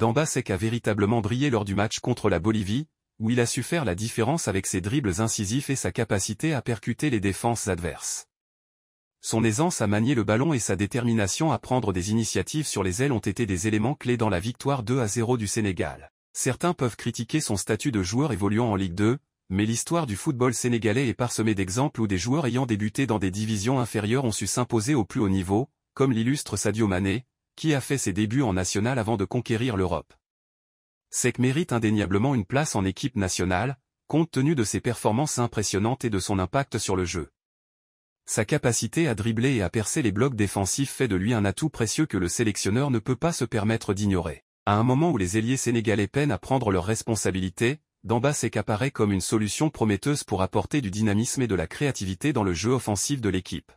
Dambasek a véritablement brillé lors du match contre la Bolivie, où il a su faire la différence avec ses dribbles incisifs et sa capacité à percuter les défenses adverses. Son aisance à manier le ballon et sa détermination à prendre des initiatives sur les ailes ont été des éléments clés dans la victoire 2 à 0 du Sénégal. Certains peuvent critiquer son statut de joueur évoluant en Ligue 2, mais l'histoire du football sénégalais est parsemée d'exemples où des joueurs ayant débuté dans des divisions inférieures ont su s'imposer au plus haut niveau, comme l'illustre Sadio Mané, qui a fait ses débuts en national avant de conquérir l'Europe. Sek mérite indéniablement une place en équipe nationale, compte tenu de ses performances impressionnantes et de son impact sur le jeu. Sa capacité à dribbler et à percer les blocs défensifs fait de lui un atout précieux que le sélectionneur ne peut pas se permettre d'ignorer. À un moment où les ailiers sénégalais peinent à prendre leurs responsabilités, Damba Sek apparaît comme une solution prometteuse pour apporter du dynamisme et de la créativité dans le jeu offensif de l'équipe.